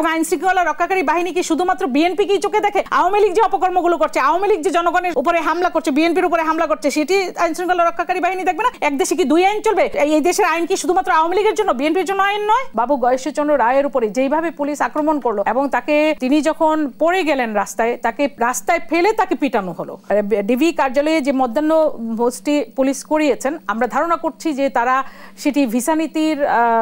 এবং আইন শৃঙ্খলা রক্ষাকারী বাহিনী কি শুধুমাত্র বিএনপি কি চোখে দেখে আওয়ামী লীগ যে অপকর্মগুলো করছে আওয়ামী লীগ যে জনগণের উপরে হামলা করছে বিএনপির উপরে হামলা করছে সেটি আইন শৃঙ্খলা রক্ষাকারী বাহিনী দেখবে না এক দেশে কি দুই আইন চলবে এই দেশের আইন কি শুধুমাত্র আওয়ামী লীগের জন্য বিএনপির জন্য আইন নয় বাবু গয়েশ্বরচন্দ্র রায়ের উপরে যেইভাবে পুলিশ আক্রমণ করলো এবং তাকে তিনি যখন পড়ে গেলেন রাস্তায় তাকে রাস্তায় ফেলে তাকে পিটানো হলো ডিবি কার্যালয়ে যে মধ্যাহ্ন ভোজটি পুলিশ করিয়েছেন আমরা ধারণা করছি যে তারা সেটি ভিসা নীতির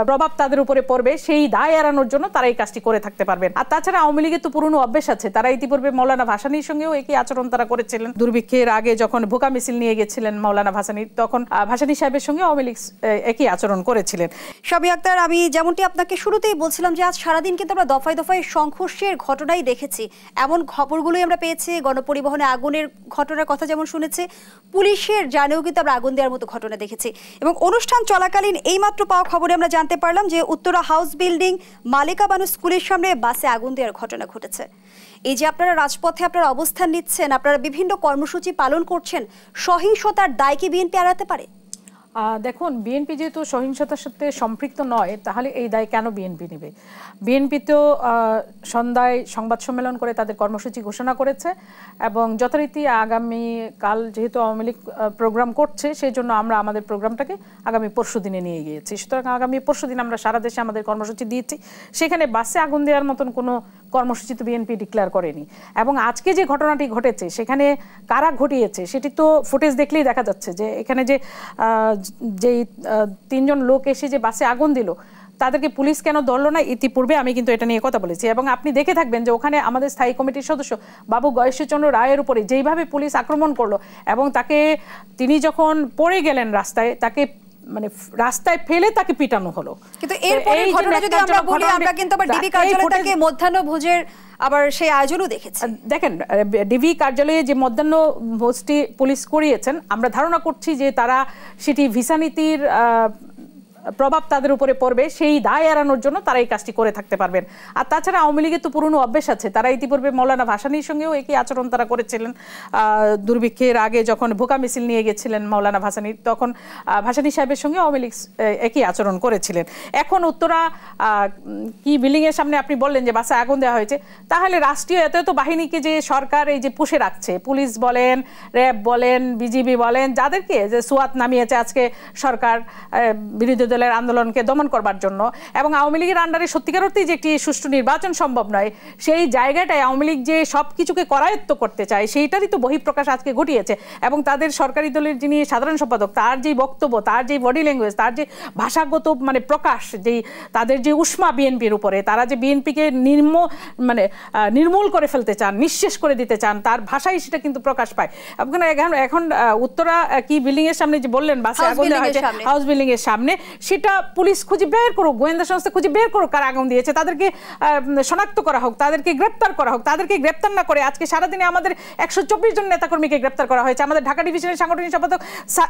প্রভাব তাদের উপরে পড়বে সেই দায় এড়ানোর জন্য তারা এই কাজটি করে করে থাকতে পারবেন আর তাছাড়া আওয়ামী লীগের তো পুরনো অভ্যেস আছে তারা ইতিপূর্বে মৌলানা ভাসানির সঙ্গেও একই আচরণ তারা করেছিলেন দুর্ভিক্ষের আগে যখন ভোকা মিছিল নিয়ে গেছিলেন মৌলানা ভাসানি তখন ভাসানি সাহেবের সঙ্গে আওয়ামী লীগ একই আচরণ করেছিলেন সবই আক্তার আমি যেমনটি আপনাকে শুরুতেই বলছিলাম যে আজ সারাদিন কিন্তু আমরা দফায় দফায় সংঘর্ষের ঘটনাই দেখেছি এমন খবরগুলোই আমরা পেয়েছি গণপরিবহনে আগুনের ঘটনার কথা যেমন শুনেছি পুলিশের জানেও কিন্তু আমরা আগুন দেওয়ার মতো ঘটনা দেখেছি এবং অনুষ্ঠান চলাকালীন এইমাত্র পাওয়া খবরে আমরা জানতে পারলাম যে উত্তরা হাউস বিল্ডিং মালিকাবানু স্কুলের সামনে বাসে আগুন দেওয়ার ঘটনা ঘটেছে এই যে আপনারা রাজপথে আপনারা অবস্থান নিচ্ছেন আপনারা বিভিন্ন কর্মসূচি পালন করছেন সহিংসতার দায় কি বিএনপি এড়াতে পারে দেখুন বিএনপি যেহেতু সহিংসতার সাথে সম্পৃক্ত নয় তাহলে এই দায় কেন বিএনপি নেবে বিএনপি তো সন্ধ্যায় সংবাদ সম্মেলন করে তাদের কর্মসূচি ঘোষণা করেছে এবং যথারীতি আগামী কাল যেহেতু আওয়ামী লীগ প্রোগ্রাম করছে সেই জন্য আমরা আমাদের প্রোগ্রামটাকে আগামী পরশু দিনে নিয়ে গিয়েছি সুতরাং আগামী পরশু দিন আমরা সারা দেশে আমাদের কর্মসূচি দিয়েছি সেখানে বাসে আগুন দেওয়ার মতন কোনো কর্মসূচি তো বিএনপি ডিক্লেয়ার করেনি এবং আজকে যে ঘটনাটি ঘটেছে সেখানে কারা ঘটিয়েছে সেটি তো ফুটেজ দেখলেই দেখা যাচ্ছে যে এখানে যে যেই তিনজন লোক এসে যে বাসে আগুন দিল তাদেরকে পুলিশ কেন ধরলো না ইতিপূর্বে আমি কিন্তু এটা নিয়ে কথা বলেছি এবং আপনি দেখে থাকবেন যে ওখানে আমাদের স্থায়ী কমিটির সদস্য বাবু গয়েশ্বরচন্দ্র রায়ের উপরে যেইভাবে পুলিশ আক্রমণ করলো এবং তাকে তিনি যখন পড়ে গেলেন রাস্তায় তাকে মানে রাস্তায় ফেলে তাকে পিটানো হলো কিন্তু এরপরে ঘটনা যদি আমরা বলি আমরা কিন্তু আবার ডিবি কার্যালয়ে মধ্যাহ্ন ভোজের আবার সেই আয়োজনও দেখেছি দেখেন ডিবি কার্যালয়ে যে মধ্যাহ্ন ভোজটি পুলিশ করিয়েছেন আমরা ধারণা করছি যে তারা সেটি ভিসা নীতির প্রভাব তাদের উপরে পড়বে সেই দায় এড়ানোর জন্য তারা এই কাজটি করে থাকতে পারবেন আর তাছাড়া আওয়ামী লীগের তো পুরনো অভ্যেস আছে তারা ইতিপূর্বে মৌলানা ভাসানির সঙ্গেও একই আচরণ তারা করেছিলেন দুর্ভিক্ষের আগে যখন ভোকা মিছিল নিয়ে গেছিলেন মৌলানা ভাসানি তখন ভাসানি সাহেবের সঙ্গে আওয়ামী লীগ একই আচরণ করেছিলেন এখন উত্তরা কি বিল্ডিংয়ের সামনে আপনি বললেন যে বাসে আগুন দেওয়া হয়েছে তাহলে রাষ্ট্রীয় এত এত বাহিনীকে যে সরকার এই যে পুষে রাখছে পুলিশ বলেন র্যাব বলেন বিজিবি বলেন যাদেরকে যে সুয়াত নামিয়েছে আজকে সরকার বিরোধী দল দলের আন্দোলনকে দমন করবার জন্য এবং আওয়ামী লীগের আন্ডারে সত্যিকার অর্থেই যে একটি সুষ্ঠু নির্বাচন সম্ভব নয় সেই জায়গাটায় আওয়ামী লীগ যে সব কিছুকে করায়ত্ত করতে চায় সেইটারই তো বহিঃপ্রকাশ আজকে ঘটিয়েছে এবং তাদের সরকারি দলের যিনি সাধারণ সম্পাদক তার যেই বক্তব্য তার যেই বডি ল্যাঙ্গুয়েজ তার যে ভাষাগত মানে প্রকাশ যেই তাদের যে উষ্মা বিএনপির উপরে তারা যে বিএনপিকে নির্ম মানে নির্মূল করে ফেলতে চান নিঃশেষ করে দিতে চান তার ভাষাই সেটা কিন্তু প্রকাশ পায় এবং এখন উত্তরা কি বিল্ডিং এর সামনে যে বললেন বাসে আগুন হাউস বিল্ডিং এর সামনে সেটা পুলিশ খুঁজে বের করুক গোয়েন্দা সংস্থা খুঁজে বের করুক কারা আগুন দিয়েছে তাদেরকে শনাক্ত করা হোক তাদেরকে গ্রেপ্তার করা হোক তাদেরকে গ্রেপ্তার না করে আজকে সারাদিনে আমাদের একশো চব্বিশ জন নেতাকর্মীকে গ্রেপ্তার করা হয়েছে আমাদের ঢাকা ডিভিশনের সাংগঠনিক সম্পাদক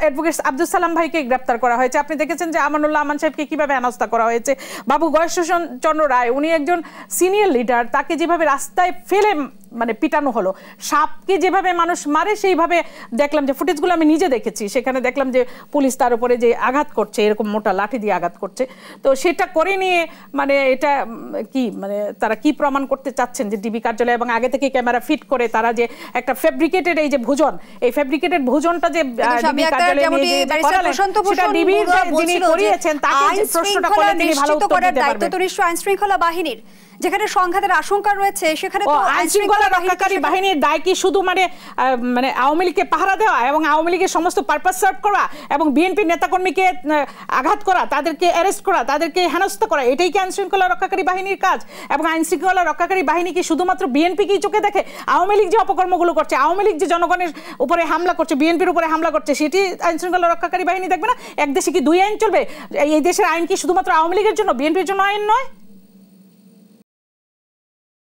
অ্যাডভোকেট আব্দুল সালাম ভাইকে গ্রেপ্তার করা হয়েছে আপনি দেখেছেন যে আমানুল্লাহ আমান সাহেবকে কীভাবে হেনস্থা করা হয়েছে বাবু গয়েশন চন্দ্র রায় উনি একজন সিনিয়র লিডার তাকে যেভাবে রাস্তায় ফেলে মানে পিটানো হলো সাপকে যেভাবে মানুষ মারে সেইভাবে দেখলাম যে ফুটেজগুলো আমি নিজে দেখেছি সেখানে দেখলাম যে পুলিশ তার উপরে যে আঘাত করছে এরকম মোটা লাঠি দিয়ে আঘাত করছে তো সেটা করে নিয়ে মানে এটা কি মানে তারা কি প্রমাণ করতে চাচ্ছেন যে ডিবি কার্যালয় এবং আগে থেকে ক্যামেরা ফিট করে তারা যে একটা ফেব্রিকেটেড এই যে ভোজন এই ফেব্রিকেটেড ভোজনটা যে ডিবি কার্যালয়ে করিয়েছেন তাকে প্রশ্নটা করলে তিনি ভালো উত্তর দিতে পারবেন দায়িত্ব তো নিশ্চয় আইন বাহিনীর যেখানে সংঘাতের আশঙ্কা রয়েছে সেখানে তো আইন শৃঙ্খলা রক্ষাকারী বাহিনীর দায় কি শুধু মানে মানে আওয়ামী লীগকে পাহারা দেওয়া এবং আওয়ামী লীগের সমস্ত পারপাস সার্ভ করা এবং বিএনপি নেতাকর্মীকে আঘাত করা তাদেরকে অ্যারেস্ট করা তাদেরকে হেনস্থ করা এটাই কি আইন শৃঙ্খলা রক্ষাকারী বাহিনীর কাজ এবং আইন শৃঙ্খলা রক্ষাকারী বাহিনী কি শুধুমাত্র বিএনপিকেই চোখে দেখে আওয়ামী লীগ যে অপকর্মগুলো করছে আওয়ামী লীগ যে জনগণের উপরে হামলা করছে বিএনপির উপরে হামলা করছে সেটি আইন শৃঙ্খলা রক্ষাকারী বাহিনী দেখবে না এক দেশে কি দুই আইন চলবে এই দেশের আইন কি শুধুমাত্র আওয়ামী লীগের জন্য বিএনপির জন্য আইন নয়